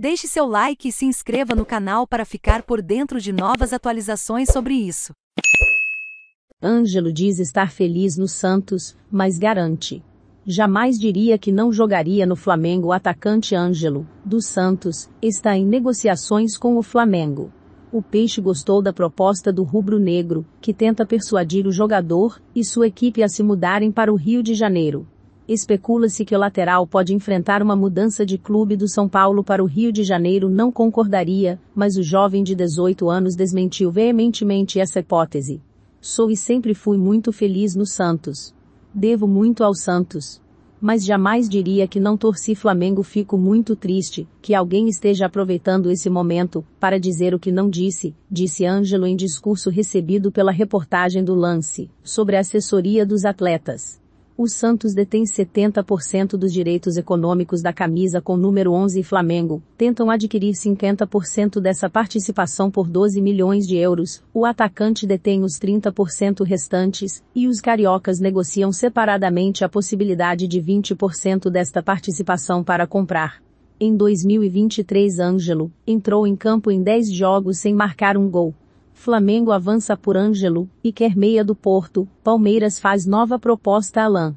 Deixe seu like e se inscreva no canal para ficar por dentro de novas atualizações sobre isso. Ângelo diz estar feliz no Santos, mas garante. Jamais diria que não jogaria no Flamengo. O atacante Ângelo, do Santos, está em negociações com o Flamengo. O Peixe gostou da proposta do rubro-negro, que tenta persuadir o jogador e sua equipe a se mudarem para o Rio de Janeiro. Especula-se que o lateral pode enfrentar uma mudança de clube do São Paulo para o Rio de Janeiro não concordaria, mas o jovem de 18 anos desmentiu veementemente essa hipótese. Sou e sempre fui muito feliz no Santos. Devo muito ao Santos. Mas jamais diria que não torci Flamengo. Fico muito triste que alguém esteja aproveitando esse momento para dizer o que não disse, disse Ângelo em discurso recebido pela reportagem do lance sobre a assessoria dos atletas os Santos detêm 70% dos direitos econômicos da camisa com número 11 e Flamengo tentam adquirir 50% dessa participação por 12 milhões de euros, o atacante detém os 30% restantes, e os cariocas negociam separadamente a possibilidade de 20% desta participação para comprar. Em 2023 Ângelo entrou em campo em 10 jogos sem marcar um gol, Flamengo avança por Ângelo e quer meia do Porto, Palmeiras faz nova proposta a Alain.